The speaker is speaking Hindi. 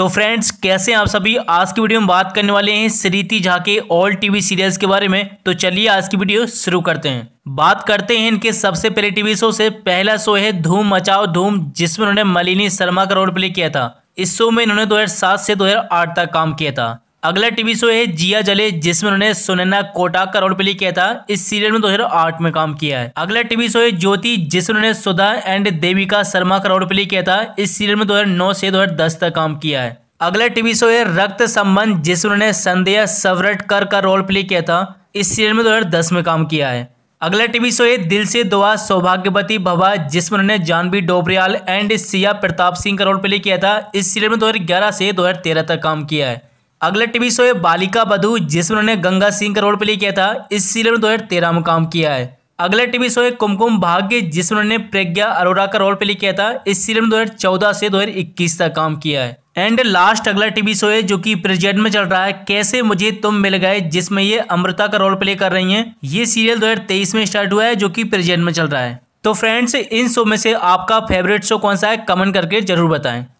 तो फ्रेंड्स कैसे आप सभी आज की वीडियो में बात करने वाले हैं श्रीति झा के ऑल टीवी सीरियल्स के बारे में तो चलिए आज की वीडियो शुरू करते हैं बात करते हैं इनके सबसे पहले टीवी शो से पहला शो है धूम मचाओ धूम जिसमें उन्होंने मलिनी शर्मा का रोल प्ले किया था इस शो में इन्होंने 2007 से 2008 तक काम किया था अगला टीवी शो है जिया जले जिसमें उन्होंने सुनैना कोटा का रोल प्ले किया था इस सीरियल में 2008 में काम किया है अगला टीवी शो है ज्योति जिसमें उन्होंने सुधा एंड देविका शर्मा का रोल प्ले किया था इस सीरियल में 2009 से 2010 तक काम किया है अगला टीवी शो है रक्त संबंध जिसमें उन्होंने संध्या सवरटकर का रोल प्ले किया था इस सीरियल में दस में काम किया है अगला टीवी शो है दिल से दुआ सौभाग्यवती भवा जिसमें उन्होंने जानवी डोबरियाल एंड सिया प्रताप सिंह का रोल प्ले किया था इस सीरियल में 2011 से 2013 तक काम किया है अगला टीवी शो है बालिका बधू जिसमें उन्होंने गंगा सिंह का रोल प्ले किया था इस सीरियल में दो हज़ार तेरह में काम किया है अगला टीवी शो है कुमकुम भाग्य जिसमें उन्होंने प्रज्ञा अरोरा का रोल प्ले किया था इस सीरियल में 2014 से 2021 तक काम किया है एंड लास्ट अगला टीवी शो है जो कि प्रेजेंट में चल रहा है कैसे मुझे तुम मिल गए जिसमें ये अमृता का रोल प्ले कर रही हैं ये सीरियल 2023 में स्टार्ट हुआ है जो कि प्रेजेंट में चल रहा है तो फ्रेंड्स इन शो में से आपका फेवरेट शो कौन सा है कमेंट करके जरूर बताएं